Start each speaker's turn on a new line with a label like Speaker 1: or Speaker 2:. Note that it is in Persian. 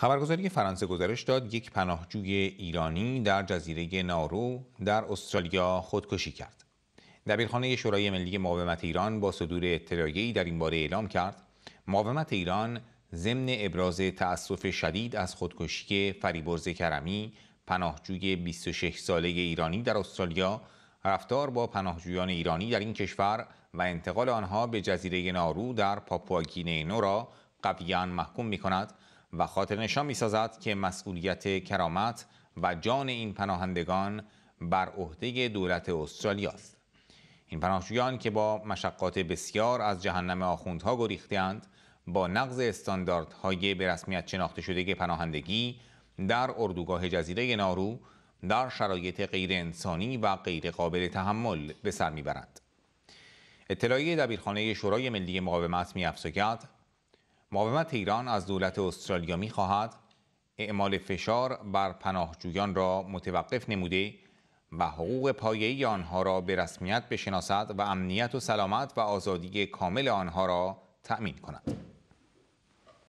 Speaker 1: خبرگزاری فرانسه گزارش داد یک پناهجوی ایرانی در جزیره نارو در استرالیا خودکشی کرد. دبیرخانه شورای ملی مقاومت ایران با صدور اطلاعیه‌ای در این باره اعلام کرد مقاومت ایران ضمن ابراز تأسف شدید از خودکشی فریبرز کرمی پناهجوی 26 ساله ایرانی در استرالیا رفتار با پناهجویان ایرانی در این کشور و انتقال آنها به جزیره نارو در پاپواگینه نو را محکوم می کند و خاطر می سازد که مسئولیت کرامت و جان این پناهندگان بر عهده دولت استرالیا است این پناهجویان که با مشقات بسیار از جهنم آخوندها گریختند با نقض استانداردهای به رسمیت شناخته شده پناهندگی در اردوگاه جزیره نارو در شرایط غیر انسانی و غیر قابل تحمل به سر میبرند. اطلاعیه دبیرخانه شورای ملی مقاومت میافزاید مقاومت ایران از دولت استرالیا می خواهد اعمال فشار بر پناهجویان را متوقف نموده و حقوق پایه‌ای آنها را به رسمیت بشناسد و امنیت و سلامت و آزادی کامل آنها را تأمین کند.